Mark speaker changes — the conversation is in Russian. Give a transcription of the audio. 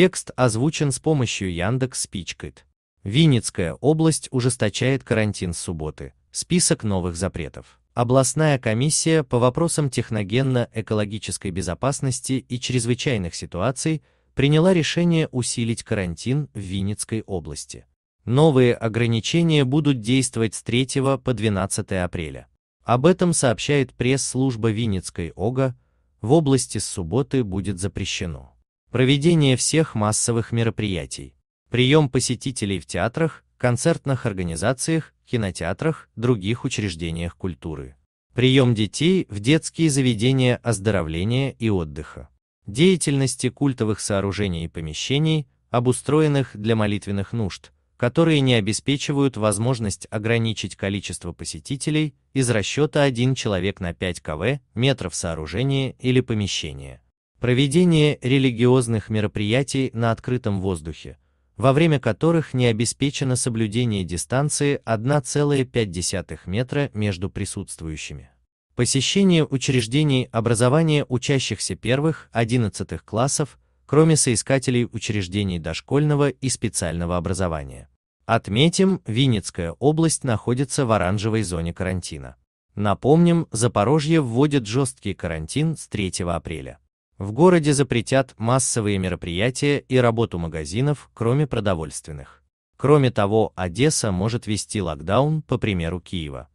Speaker 1: Текст озвучен с помощью Яндекс Спичкит. Винницкая область ужесточает карантин с субботы. Список новых запретов. Областная комиссия по вопросам техногенно-экологической безопасности и чрезвычайных ситуаций приняла решение усилить карантин в Винницкой области. Новые ограничения будут действовать с 3 по 12 апреля. Об этом сообщает пресс-служба Винницкой ОГА, в области с субботы будет запрещено проведение всех массовых мероприятий, прием посетителей в театрах, концертных организациях, кинотеатрах, других учреждениях культуры, прием детей в детские заведения оздоровления и отдыха, деятельности культовых сооружений и помещений, обустроенных для молитвенных нужд, которые не обеспечивают возможность ограничить количество посетителей из расчета 1 человек на 5 кв метров сооружения или помещения, Проведение религиозных мероприятий на открытом воздухе, во время которых не обеспечено соблюдение дистанции 1,5 метра между присутствующими. Посещение учреждений образования учащихся первых 11 классов, кроме соискателей учреждений дошкольного и специального образования. Отметим, Винницкая область находится в оранжевой зоне карантина. Напомним, Запорожье вводит жесткий карантин с 3 апреля. В городе запретят массовые мероприятия и работу магазинов, кроме продовольственных. Кроме того, Одесса может вести локдаун, по примеру Киева.